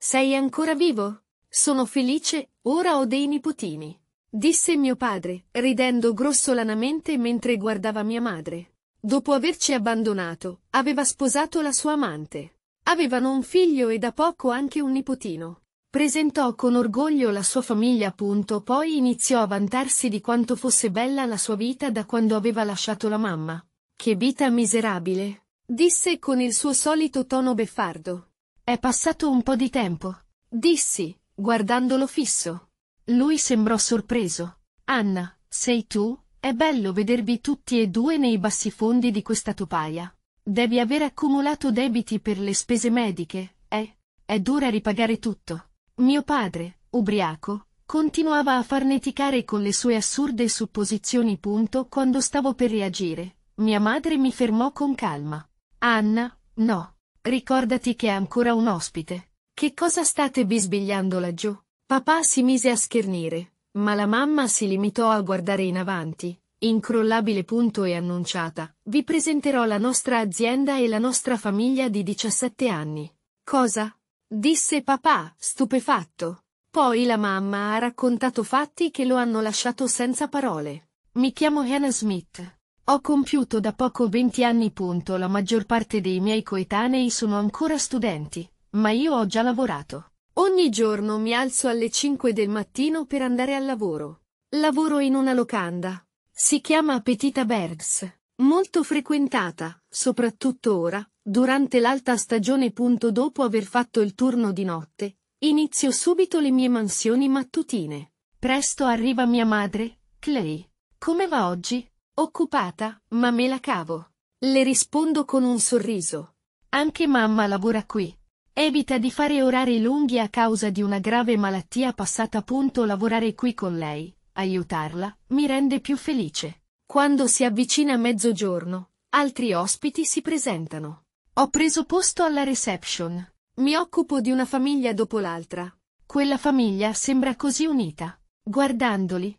Sei ancora vivo? Sono felice, ora ho dei nipotini. Disse mio padre, ridendo grossolanamente mentre guardava mia madre. Dopo averci abbandonato, aveva sposato la sua amante. Avevano un figlio e da poco anche un nipotino. Presentò con orgoglio la sua famiglia appunto, poi iniziò a vantarsi di quanto fosse bella la sua vita da quando aveva lasciato la mamma. Che vita miserabile! disse con il suo solito tono beffardo. È passato un po' di tempo. Dissi, guardandolo fisso. Lui sembrò sorpreso. Anna, sei tu? È bello vedervi tutti e due nei bassifondi di questa topaia. Devi aver accumulato debiti per le spese mediche, eh? È dura ripagare tutto. Mio padre, ubriaco, continuava a farneticare con le sue assurde supposizioni. Punto quando stavo per reagire. Mia madre mi fermò con calma. Anna, no. Ricordati che è ancora un ospite. Che cosa state bisbigliando laggiù? Papà si mise a schernire, ma la mamma si limitò a guardare in avanti. Incrollabile punto e annunciata, vi presenterò la nostra azienda e la nostra famiglia di 17 anni. Cosa? disse papà, stupefatto. Poi la mamma ha raccontato fatti che lo hanno lasciato senza parole. Mi chiamo Hannah Smith. Ho compiuto da poco 20 anni. Punto. La maggior parte dei miei coetanei sono ancora studenti, ma io ho già lavorato. Ogni giorno mi alzo alle 5 del mattino per andare al lavoro. Lavoro in una locanda. Si chiama Petita Bergs, molto frequentata, soprattutto ora, durante l'alta stagione. Punto. Dopo aver fatto il turno di notte, inizio subito le mie mansioni mattutine. Presto arriva mia madre, Clay. Come va oggi? Occupata, ma me la cavo. Le rispondo con un sorriso. Anche mamma lavora qui. Evita di fare orari lunghi a causa di una grave malattia passata appunto lavorare qui con lei, aiutarla, mi rende più felice. Quando si avvicina mezzogiorno, altri ospiti si presentano. Ho preso posto alla reception. Mi occupo di una famiglia dopo l'altra. Quella famiglia sembra così unita. Guardandoli,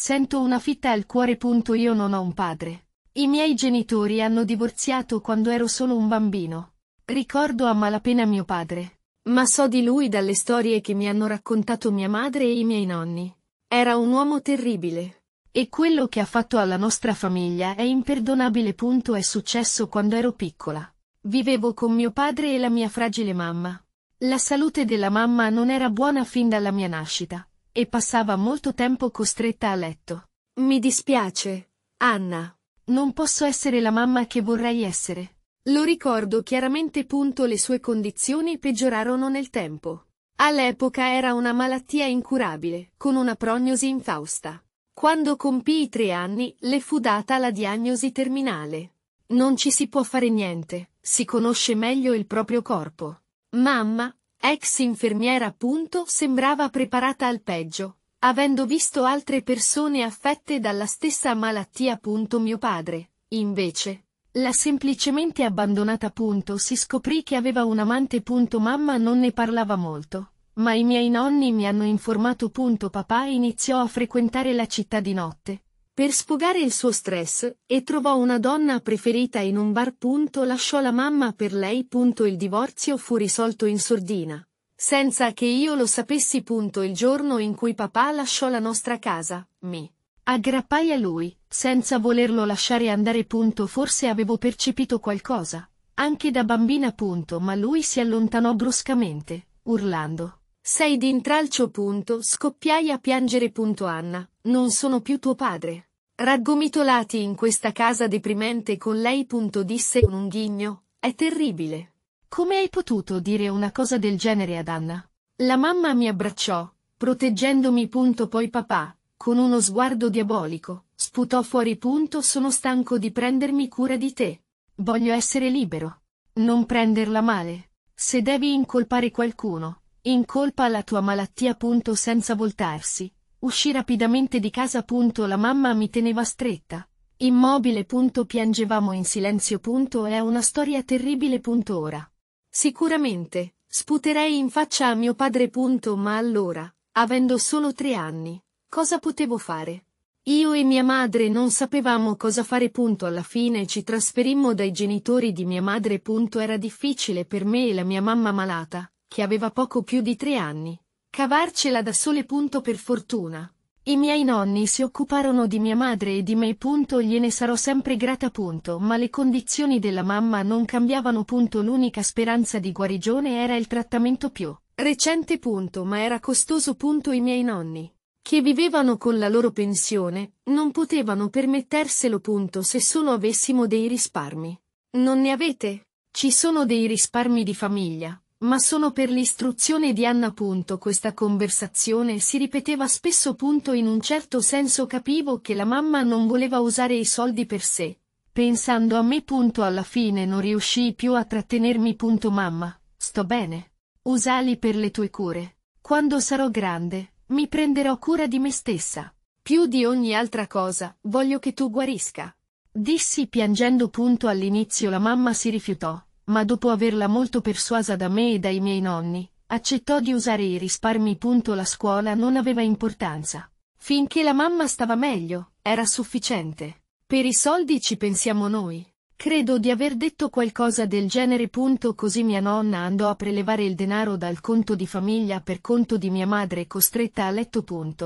Sento una fitta al cuore. Io non ho un padre. I miei genitori hanno divorziato quando ero solo un bambino. Ricordo a malapena mio padre. Ma so di lui dalle storie che mi hanno raccontato mia madre e i miei nonni. Era un uomo terribile. E quello che ha fatto alla nostra famiglia è imperdonabile. È successo quando ero piccola. Vivevo con mio padre e la mia fragile mamma. La salute della mamma non era buona fin dalla mia nascita e passava molto tempo costretta a letto. Mi dispiace, Anna. Non posso essere la mamma che vorrei essere. Lo ricordo chiaramente. Punto le sue condizioni peggiorarono nel tempo. All'epoca era una malattia incurabile, con una prognosi infausta. Quando compì i tre anni, le fu data la diagnosi terminale. Non ci si può fare niente, si conosce meglio il proprio corpo. Mamma, Ex infermiera appunto sembrava preparata al peggio, avendo visto altre persone affette dalla stessa malattia appunto mio padre. Invece, la semplicemente abbandonata appunto si scoprì che aveva un amante punto mamma non ne parlava molto. Ma i miei nonni mi hanno informato punto papà iniziò a frequentare la città di notte, per sfogare il suo stress, e trovò una donna preferita in un bar. Lasciò la mamma per lei. Il divorzio fu risolto in sordina. Senza che io lo sapessi. Il giorno in cui papà lasciò la nostra casa, mi aggrappai a lui, senza volerlo lasciare andare. Forse avevo percepito qualcosa, anche da bambina. Ma lui si allontanò bruscamente, urlando. Sei d'intralcio. Scoppiai a piangere. Anna, non sono più tuo padre. Raggomitolati in questa casa deprimente con lei. punto disse con un ghigno. È terribile. Come hai potuto dire una cosa del genere ad Anna? La mamma mi abbracciò, proteggendomi. punto poi papà, con uno sguardo diabolico, sputò fuori. punto sono stanco di prendermi cura di te. Voglio essere libero. Non prenderla male. Se devi incolpare qualcuno, incolpa la tua malattia. punto senza voltarsi, Uscì rapidamente di casa. La mamma mi teneva stretta. Immobile. Piangevamo in silenzio. È una storia terribile. Ora. Sicuramente, sputerei in faccia a mio padre. Ma allora, avendo solo tre anni, cosa potevo fare? Io e mia madre non sapevamo cosa fare. Alla fine ci trasferimmo dai genitori di mia madre. Era difficile per me e la mia mamma malata, che aveva poco più di tre anni, Cavarcela da sole. punto Per fortuna. I miei nonni si occuparono di mia madre e di me. Punto, gliene sarò sempre grata. Punto, ma le condizioni della mamma non cambiavano. Punto, l'unica speranza di guarigione era il trattamento più recente. Punto, ma era costoso. Punto, I miei nonni, che vivevano con la loro pensione, non potevano permetterselo. Punto, se solo avessimo dei risparmi. Non ne avete? Ci sono dei risparmi di famiglia, ma sono per l'istruzione di Anna. Questa conversazione si ripeteva spesso. In un certo senso capivo che la mamma non voleva usare i soldi per sé. Pensando a me. Alla fine non riuscii più a trattenermi. Mamma, sto bene. Usali per le tue cure. Quando sarò grande, mi prenderò cura di me stessa. Più di ogni altra cosa, voglio che tu guarisca. Dissi piangendo. All'inizio la mamma si rifiutò ma dopo averla molto persuasa da me e dai miei nonni, accettò di usare i risparmi. La scuola non aveva importanza. Finché la mamma stava meglio, era sufficiente. Per i soldi ci pensiamo noi. Credo di aver detto qualcosa del genere. Così mia nonna andò a prelevare il denaro dal conto di famiglia per conto di mia madre costretta a letto.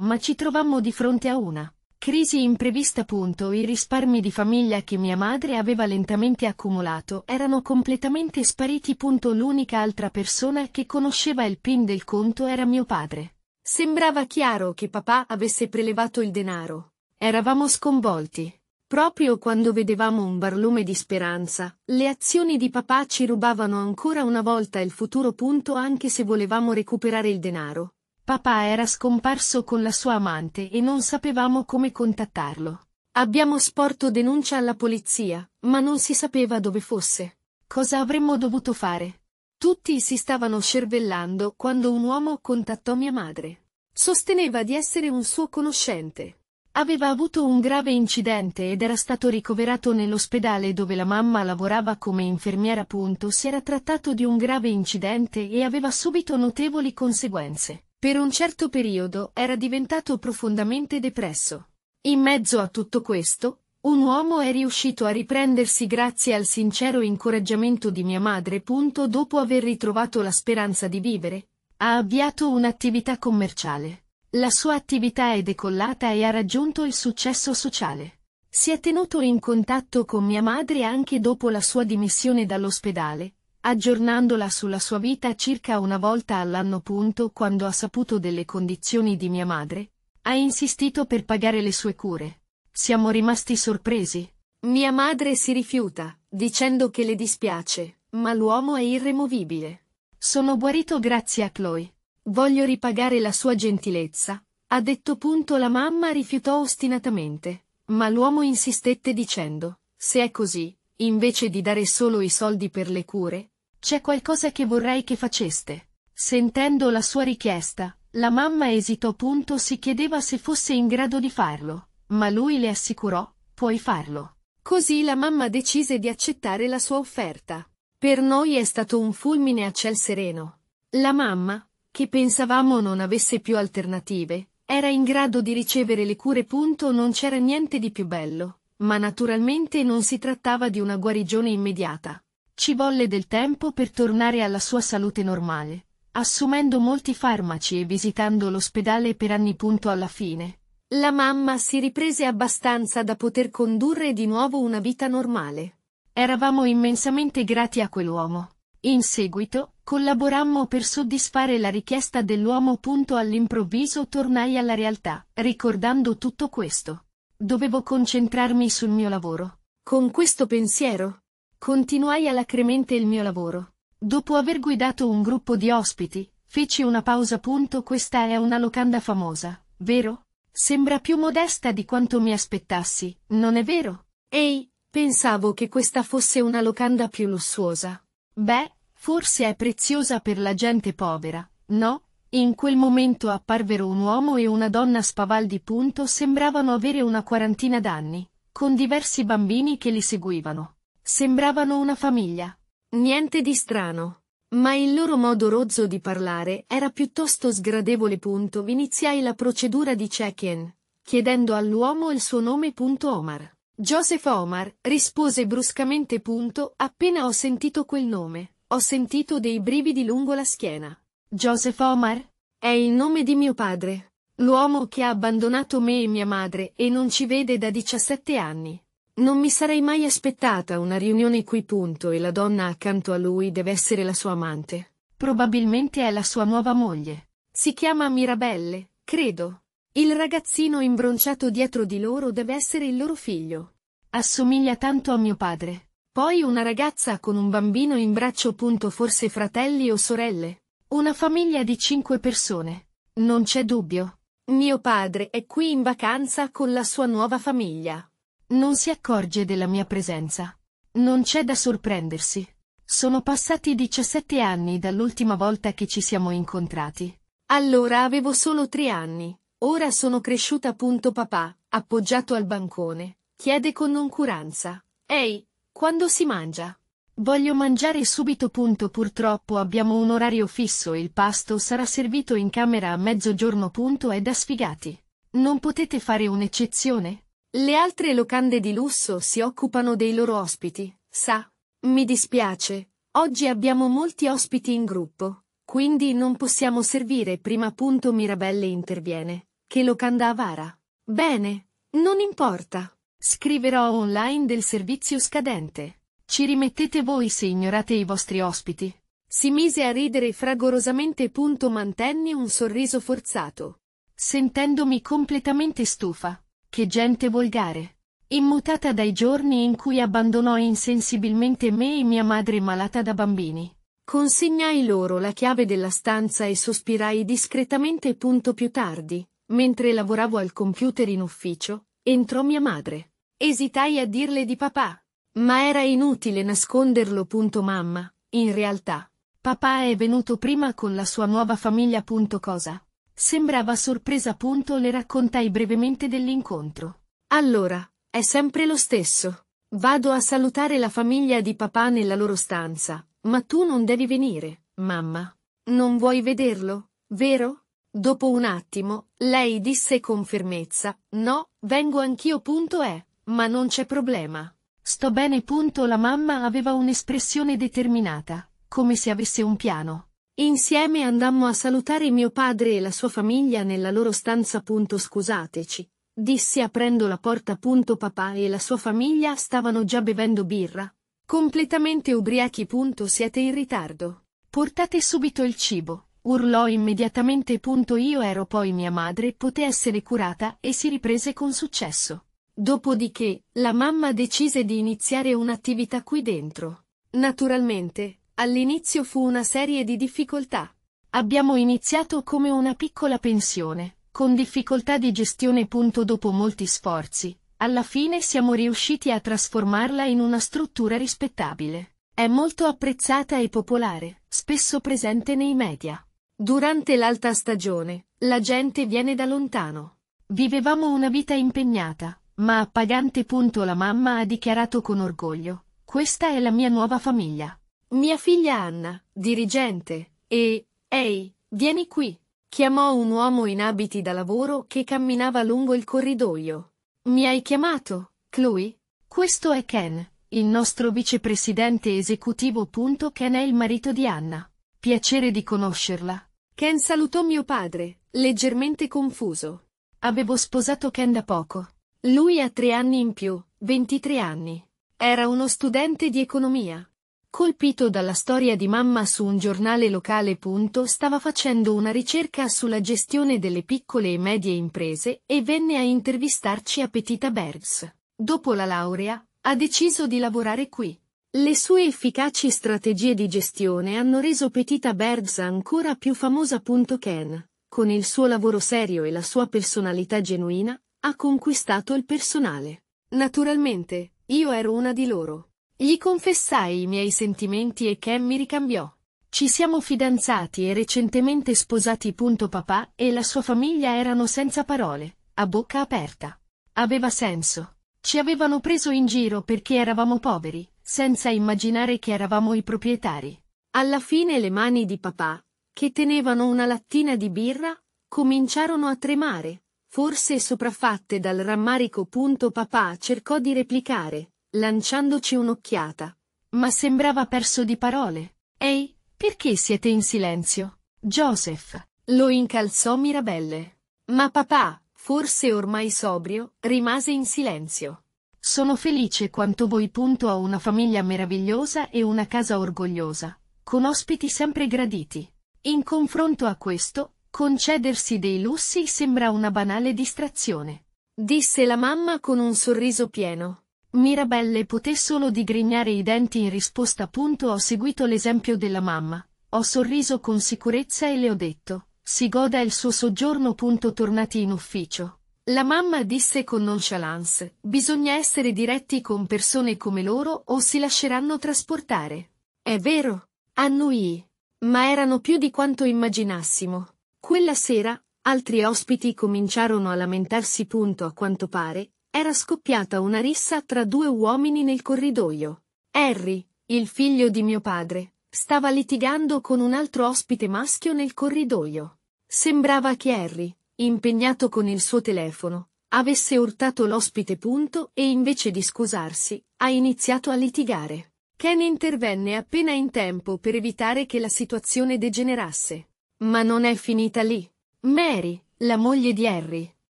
Ma ci trovammo di fronte a una Crisi imprevista. I risparmi di famiglia che mia madre aveva lentamente accumulato erano completamente spariti. L'unica altra persona che conosceva il PIN del conto era mio padre. Sembrava chiaro che papà avesse prelevato il denaro. Eravamo sconvolti. Proprio quando vedevamo un barlume di speranza, le azioni di papà ci rubavano ancora una volta il futuro. Punto. Anche se volevamo recuperare il denaro, Papà era scomparso con la sua amante e non sapevamo come contattarlo. Abbiamo sporto denuncia alla polizia, ma non si sapeva dove fosse. Cosa avremmo dovuto fare? Tutti si stavano cervellando quando un uomo contattò mia madre. Sosteneva di essere un suo conoscente. Aveva avuto un grave incidente ed era stato ricoverato nell'ospedale dove la mamma lavorava come infermiera. Punto, si era trattato di un grave incidente e aveva subito notevoli conseguenze. Per un certo periodo era diventato profondamente depresso. In mezzo a tutto questo, un uomo è riuscito a riprendersi grazie al sincero incoraggiamento di mia madre. Dopo aver ritrovato la speranza di vivere, ha avviato un'attività commerciale. La sua attività è decollata e ha raggiunto il successo sociale. Si è tenuto in contatto con mia madre anche dopo la sua dimissione dall'ospedale, aggiornandola sulla sua vita circa una volta all'anno. Punto, quando ha saputo delle condizioni di mia madre, ha insistito per pagare le sue cure. Siamo rimasti sorpresi. Mia madre si rifiuta, dicendo che le dispiace, ma l'uomo è irremovibile. Sono guarito grazie a Chloe. Voglio ripagare la sua gentilezza. A detto punto la mamma rifiutò ostinatamente, ma l'uomo insistette dicendo, se è così, invece di dare solo i soldi per le cure, c'è qualcosa che vorrei che faceste. Sentendo la sua richiesta, la mamma esitò punto si chiedeva se fosse in grado di farlo, ma lui le assicurò, puoi farlo. Così la mamma decise di accettare la sua offerta. Per noi è stato un fulmine a ciel sereno. La mamma, che pensavamo non avesse più alternative, era in grado di ricevere le cure. Punto non c'era niente di più bello, ma naturalmente non si trattava di una guarigione immediata. Ci volle del tempo per tornare alla sua salute normale, assumendo molti farmaci e visitando l'ospedale per anni punto alla fine. La mamma si riprese abbastanza da poter condurre di nuovo una vita normale. Eravamo immensamente grati a quell'uomo. In seguito, collaborammo per soddisfare la richiesta dell'uomo. punto All'improvviso tornai alla realtà, ricordando tutto questo. Dovevo concentrarmi sul mio lavoro. Con questo pensiero, Continuai alacremente il mio lavoro. Dopo aver guidato un gruppo di ospiti, feci una pausa. Punto, questa è una locanda famosa, vero? Sembra più modesta di quanto mi aspettassi, non è vero? Ehi, pensavo che questa fosse una locanda più lussuosa. Beh, forse è preziosa per la gente povera, no? In quel momento apparvero un uomo e una donna spavaldi. Punto, sembravano avere una quarantina d'anni, con diversi bambini che li seguivano. Sembravano una famiglia. Niente di strano. Ma il loro modo rozzo di parlare era piuttosto sgradevole. Punto. Iniziai la procedura di check-in, chiedendo all'uomo il suo nome. Punto Omar. Joseph Omar rispose bruscamente. Punto. Appena ho sentito quel nome, ho sentito dei brividi lungo la schiena. Joseph Omar? È il nome di mio padre. L'uomo che ha abbandonato me e mia madre e non ci vede da 17 anni. Non mi sarei mai aspettata una riunione qui punto e la donna accanto a lui deve essere la sua amante. Probabilmente è la sua nuova moglie. Si chiama Mirabelle, credo. Il ragazzino imbronciato dietro di loro deve essere il loro figlio. Assomiglia tanto a mio padre. Poi una ragazza con un bambino in braccio punto forse fratelli o sorelle. Una famiglia di cinque persone. Non c'è dubbio. Mio padre è qui in vacanza con la sua nuova famiglia. Non si accorge della mia presenza. Non c'è da sorprendersi. Sono passati 17 anni dall'ultima volta che ci siamo incontrati. Allora avevo solo tre anni. Ora sono cresciuta appunto papà, appoggiato al bancone. Chiede con noncuranza. Ehi, quando si mangia? Voglio mangiare subito punto purtroppo abbiamo un orario fisso e il pasto sarà servito in camera a mezzogiorno punto è da sfigati. Non potete fare un'eccezione? Le altre locande di lusso si occupano dei loro ospiti, sa. Mi dispiace, oggi abbiamo molti ospiti in gruppo, quindi non possiamo servire prima punto Mirabelle interviene. Che locanda avara. Bene, non importa. Scriverò online del servizio scadente. Ci rimettete voi se ignorate i vostri ospiti. Si mise a ridere fragorosamente punto mantenni un sorriso forzato. Sentendomi completamente stufa, che gente volgare! Immutata dai giorni in cui abbandonò insensibilmente me e mia madre malata da bambini. Consegnai loro la chiave della stanza e sospirai discretamente punto più tardi, mentre lavoravo al computer in ufficio, entrò mia madre. Esitai a dirle di papà, ma era inutile nasconderlo. Punto mamma, in realtà, papà è venuto prima con la sua nuova famiglia. Punto cosa? Sembrava sorpresa Punto le raccontai brevemente dell'incontro. Allora, è sempre lo stesso. Vado a salutare la famiglia di papà nella loro stanza, ma tu non devi venire, mamma. Non vuoi vederlo, vero? Dopo un attimo, lei disse con fermezza, no, vengo anch'io punto è, ma non c'è problema. Sto bene punto la mamma aveva un'espressione determinata, come se avesse un piano. Insieme andammo a salutare mio padre e la sua famiglia nella loro stanza. Punto scusateci, disse aprendo la porta. Punto papà e la sua famiglia stavano già bevendo birra. Completamente ubriachi. Punto siete in ritardo. Portate subito il cibo. Urlò immediatamente. Punto io ero poi mia madre poté essere curata e si riprese con successo. Dopodiché, la mamma decise di iniziare un'attività qui dentro. Naturalmente, All'inizio fu una serie di difficoltà. Abbiamo iniziato come una piccola pensione, con difficoltà di gestione. Dopo molti sforzi, alla fine siamo riusciti a trasformarla in una struttura rispettabile. È molto apprezzata e popolare, spesso presente nei media. Durante l'alta stagione, la gente viene da lontano. Vivevamo una vita impegnata, ma a pagante punto La mamma ha dichiarato con orgoglio, questa è la mia nuova famiglia. Mia figlia Anna, dirigente, e... Ehi, vieni qui! Chiamò un uomo in abiti da lavoro che camminava lungo il corridoio. Mi hai chiamato, Chloe? Questo è Ken, il nostro vicepresidente esecutivo. Ken è il marito di Anna. Piacere di conoscerla. Ken salutò mio padre, leggermente confuso. Avevo sposato Ken da poco. Lui ha tre anni in più, 23 anni. Era uno studente di economia, colpito dalla storia di mamma su un giornale locale. Stava facendo una ricerca sulla gestione delle piccole e medie imprese e venne a intervistarci a Petita Bergs. Dopo la laurea, ha deciso di lavorare qui. Le sue efficaci strategie di gestione hanno reso Petita Bergs ancora più famosa. Ken, con il suo lavoro serio e la sua personalità genuina, ha conquistato il personale. Naturalmente, io ero una di loro. Gli confessai i miei sentimenti e Ken mi ricambiò. Ci siamo fidanzati e recentemente sposati. Papà e la sua famiglia erano senza parole, a bocca aperta. Aveva senso. Ci avevano preso in giro perché eravamo poveri, senza immaginare che eravamo i proprietari. Alla fine le mani di papà, che tenevano una lattina di birra, cominciarono a tremare, forse sopraffatte dal rammarico. Papà cercò di replicare, lanciandoci un'occhiata. Ma sembrava perso di parole. Ehi, perché siete in silenzio? Joseph, lo incalzò Mirabelle. Ma papà, forse ormai sobrio, rimase in silenzio. Sono felice quanto voi punto a una famiglia meravigliosa e una casa orgogliosa, con ospiti sempre graditi. In confronto a questo, concedersi dei lussi sembra una banale distrazione. Disse la mamma con un sorriso pieno. Mirabelle poté solo digrignare i denti in risposta. Punto ho seguito l'esempio della mamma, ho sorriso con sicurezza e le ho detto, si goda il suo soggiorno. Punto tornati in ufficio. La mamma disse con nonchalance, bisogna essere diretti con persone come loro o si lasceranno trasportare. È vero, annui, ma erano più di quanto immaginassimo. Quella sera, altri ospiti cominciarono a lamentarsi. Punto a quanto pare, era scoppiata una rissa tra due uomini nel corridoio. Harry, il figlio di mio padre, stava litigando con un altro ospite maschio nel corridoio. Sembrava che Harry, impegnato con il suo telefono, avesse urtato l'ospite punto e invece di scusarsi, ha iniziato a litigare. Ken intervenne appena in tempo per evitare che la situazione degenerasse. Ma non è finita lì. Mary, la moglie di Harry,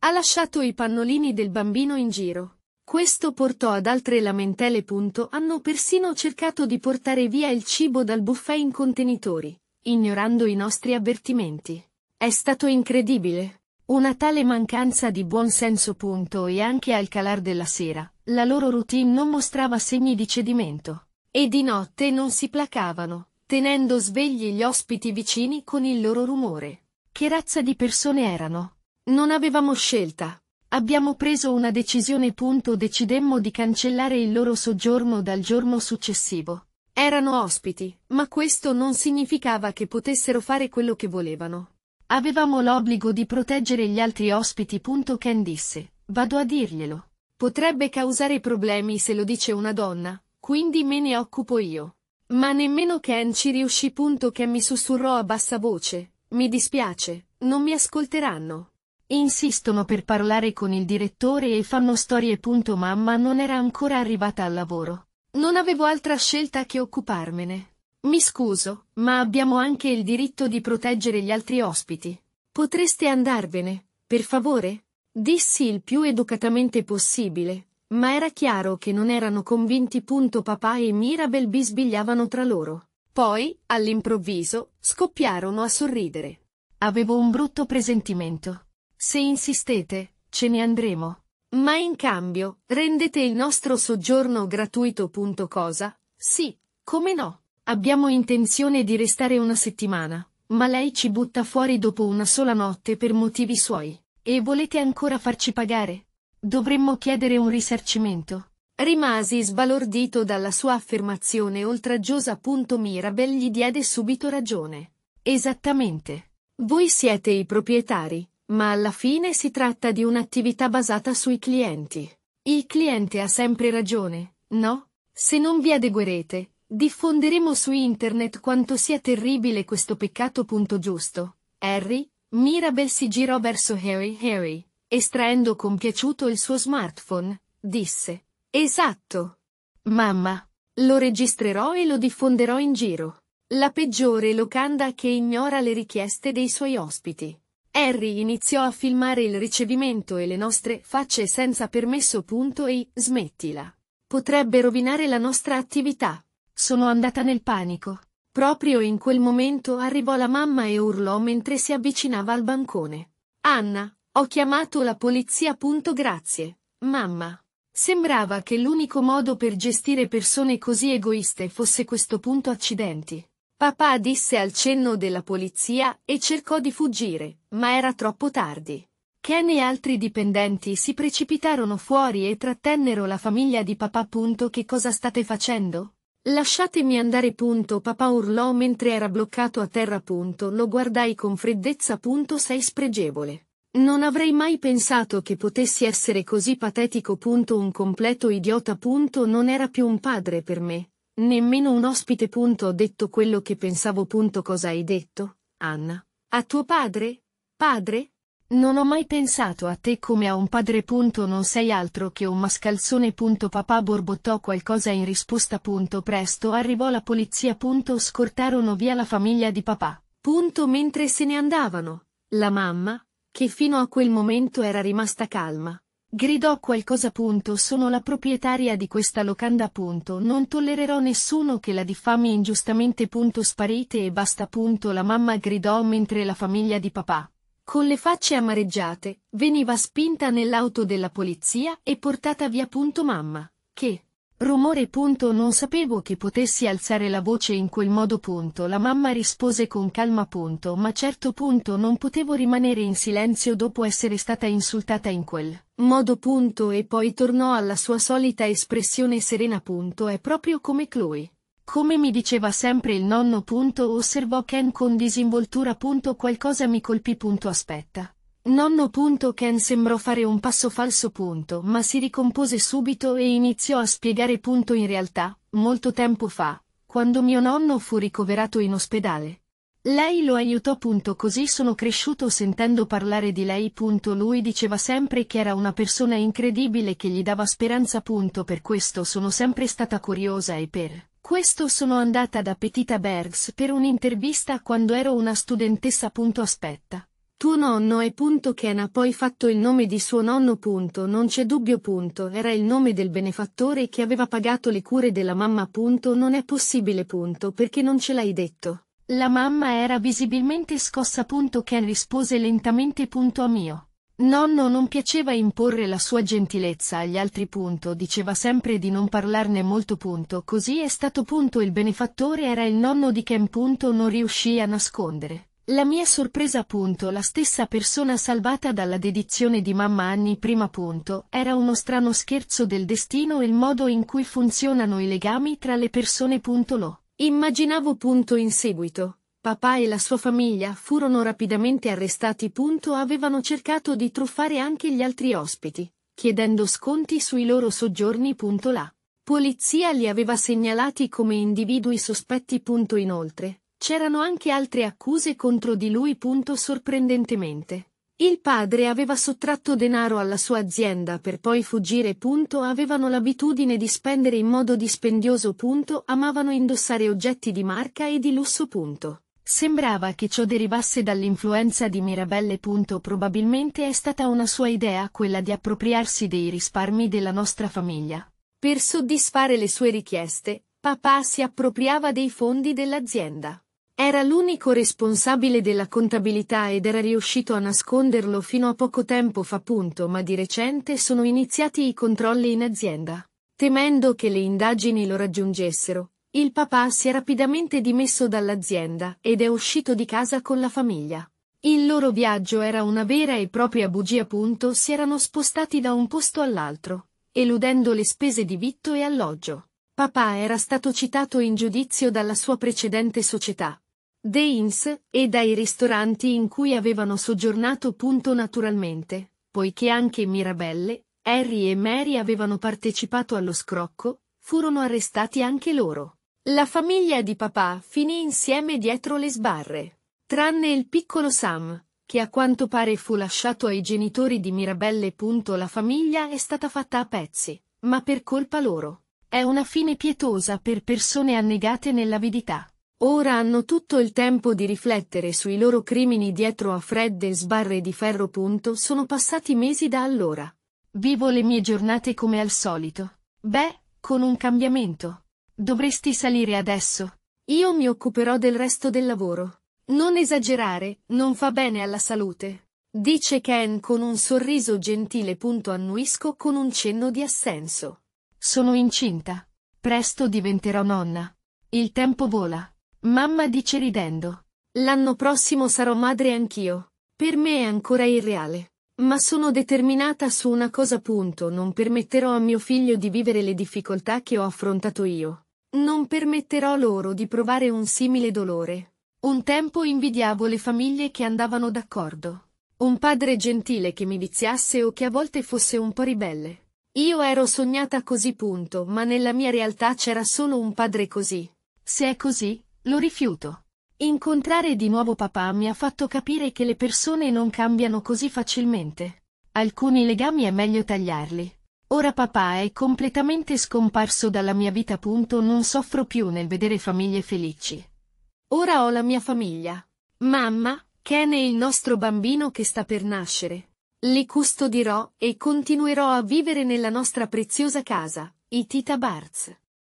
ha lasciato i pannolini del bambino in giro. Questo portò ad altre lamentele. Hanno persino cercato di portare via il cibo dal buffet in contenitori, ignorando i nostri avvertimenti. È stato incredibile. Una tale mancanza di buon senso. e anche al calar della sera, la loro routine non mostrava segni di cedimento. E di notte non si placavano, tenendo svegli gli ospiti vicini con il loro rumore. Che razza di persone erano? Non avevamo scelta. Abbiamo preso una decisione punto decidemmo di cancellare il loro soggiorno dal giorno successivo. Erano ospiti, ma questo non significava che potessero fare quello che volevano. Avevamo l'obbligo di proteggere gli altri ospiti. Punto Ken disse, vado a dirglielo. Potrebbe causare problemi se lo dice una donna, quindi me ne occupo io. Ma nemmeno Ken ci riuscì. Punto Ken mi sussurrò a bassa voce, mi dispiace, non mi ascolteranno. Insistono per parlare con il direttore e fanno storie. Mamma non era ancora arrivata al lavoro. Non avevo altra scelta che occuparmene. Mi scuso, ma abbiamo anche il diritto di proteggere gli altri ospiti. Potreste andarvene, per favore? Dissi il più educatamente possibile, ma era chiaro che non erano convinti. Papà e Mirabel bisbigliavano tra loro. Poi, all'improvviso, scoppiarono a sorridere. Avevo un brutto presentimento. Se insistete, ce ne andremo. Ma in cambio, rendete il nostro soggiorno gratuito. Cosa? Sì, come no? Abbiamo intenzione di restare una settimana, ma lei ci butta fuori dopo una sola notte per motivi suoi. E volete ancora farci pagare? Dovremmo chiedere un risarcimento. Rimasi sbalordito dalla sua affermazione oltraggiosa. Mirabel gli diede subito ragione. Esattamente. Voi siete i proprietari, ma alla fine si tratta di un'attività basata sui clienti. Il cliente ha sempre ragione, no? Se non vi adeguerete, diffonderemo su internet quanto sia terribile questo peccato. Punto giusto. Harry, Mirabel si girò verso Harry Harry, estraendo compiaciuto il suo smartphone, disse. Esatto. Mamma, lo registrerò e lo diffonderò in giro. La peggiore locanda che ignora le richieste dei suoi ospiti. Harry iniziò a filmare il ricevimento e le nostre facce senza permesso. e smettila. Potrebbe rovinare la nostra attività. Sono andata nel panico. Proprio in quel momento arrivò la mamma e urlò mentre si avvicinava al bancone. Anna, ho chiamato la polizia. Grazie, mamma. Sembrava che l'unico modo per gestire persone così egoiste fosse questo punto accidenti. Papà disse al cenno della polizia e cercò di fuggire, ma era troppo tardi. Ken e altri dipendenti si precipitarono fuori e trattennero la famiglia di papà. Punto che cosa state facendo? Lasciatemi andare. Punto papà urlò mentre era bloccato a terra. Punto lo guardai con freddezza. Punto sei spregevole. Non avrei mai pensato che potessi essere così patetico. Punto un completo idiota. Punto non era più un padre per me, Nemmeno un ospite. Punto, ho detto quello che pensavo. Punto, cosa hai detto, Anna? A tuo padre? Padre? Non ho mai pensato a te come a un padre. Punto, non sei altro che un mascalzone. Punto, papà borbottò qualcosa in risposta. Punto, presto arrivò la polizia. Punto, scortarono via la famiglia di papà. Punto, mentre se ne andavano, la mamma, che fino a quel momento era rimasta calma, Gridò qualcosa punto sono la proprietaria di questa locanda punto non tollererò nessuno che la diffami ingiustamente punto sparite e basta punto la mamma gridò mentre la famiglia di papà, con le facce amareggiate, veniva spinta nell'auto della polizia e portata via punto mamma, che, Rumore. Punto. Non sapevo che potessi alzare la voce in quel modo. Punto. La mamma rispose con calma. Punto. Ma certo. Punto. Non potevo rimanere in silenzio dopo essere stata insultata in quel modo. Punto. E poi tornò alla sua solita espressione serena. Punto. È proprio come Chloe. Come mi diceva sempre il nonno. Punto. Osservò Ken con disinvoltura. Punto. Qualcosa mi colpì. Punto. Aspetta. Nonno. Ken sembrò fare un passo falso. Punto, ma si ricompose subito e iniziò a spiegare. Punto, in realtà, molto tempo fa, quando mio nonno fu ricoverato in ospedale. Lei lo aiutò. Punto, così sono cresciuto sentendo parlare di lei. Punto, lui diceva sempre che era una persona incredibile che gli dava speranza. Punto, per questo sono sempre stata curiosa e per questo sono andata da Petita Bergs per un'intervista quando ero una studentessa. Punto, aspetta. Tuo nonno è punto Ken ha poi fatto il nome di suo nonno punto, non c'è dubbio punto, era il nome del benefattore che aveva pagato le cure della mamma punto, non è possibile punto, perché non ce l'hai detto. La mamma era visibilmente scossa punto Ken rispose lentamente punto a mio. Nonno non piaceva imporre la sua gentilezza agli altri punto, diceva sempre di non parlarne molto punto, così è stato punto il benefattore era il nonno di Ken punto, non riuscì a nascondere. La mia sorpresa punto la stessa persona salvata dalla dedizione di mamma anni prima punto era uno strano scherzo del destino e il modo in cui funzionano i legami tra le persone punto lo. Immaginavo punto in seguito. Papà e la sua famiglia furono rapidamente arrestati punto avevano cercato di truffare anche gli altri ospiti, chiedendo sconti sui loro soggiorni punto la. Polizia li aveva segnalati come individui sospetti punto inoltre C'erano anche altre accuse contro di lui. Sorprendentemente, il padre aveva sottratto denaro alla sua azienda per poi fuggire. Avevano l'abitudine di spendere in modo dispendioso. Amavano indossare oggetti di marca e di lusso. Sembrava che ciò derivasse dall'influenza di Mirabelle. Probabilmente è stata una sua idea quella di appropriarsi dei risparmi della nostra famiglia. Per soddisfare le sue richieste, papà si appropriava dei fondi dell'azienda. Era l'unico responsabile della contabilità ed era riuscito a nasconderlo fino a poco tempo fa. Punto, ma di recente sono iniziati i controlli in azienda. Temendo che le indagini lo raggiungessero, il papà si è rapidamente dimesso dall'azienda ed è uscito di casa con la famiglia. Il loro viaggio era una vera e propria bugia. Punto, si erano spostati da un posto all'altro, eludendo le spese di vitto e alloggio. Papà era stato citato in giudizio dalla sua precedente società, The Inns, e dai ristoranti in cui avevano soggiornato. punto Naturalmente, poiché anche Mirabelle, Harry e Mary avevano partecipato allo scrocco, furono arrestati anche loro. La famiglia di papà finì insieme dietro le sbarre, tranne il piccolo Sam, che a quanto pare fu lasciato ai genitori di Mirabelle. La famiglia è stata fatta a pezzi, ma per colpa loro. È una fine pietosa per persone annegate nell'avidità. Ora hanno tutto il tempo di riflettere sui loro crimini dietro a fredde sbarre di ferro. Punto. Sono passati mesi da allora. Vivo le mie giornate come al solito. Beh, con un cambiamento. Dovresti salire adesso. Io mi occuperò del resto del lavoro. Non esagerare, non fa bene alla salute. Dice Ken con un sorriso gentile. Punto annuisco con un cenno di assenso. Sono incinta. Presto diventerò nonna. Il tempo vola. Mamma dice ridendo. L'anno prossimo sarò madre anch'io. Per me è ancora irreale. Ma sono determinata su una cosa punto, non permetterò a mio figlio di vivere le difficoltà che ho affrontato io. Non permetterò loro di provare un simile dolore. Un tempo invidiavo le famiglie che andavano d'accordo. Un padre gentile che mi viziasse o che a volte fosse un po' ribelle. Io ero sognata così punto, ma nella mia realtà c'era solo un padre così. Se è così, lo rifiuto. Incontrare di nuovo papà mi ha fatto capire che le persone non cambiano così facilmente. Alcuni legami è meglio tagliarli. Ora papà è completamente scomparso dalla mia vita. Punto. Non soffro più nel vedere famiglie felici. Ora ho la mia famiglia. Mamma, Ken e il nostro bambino che sta per nascere. Li custodirò e continuerò a vivere nella nostra preziosa casa, i Tita Barz.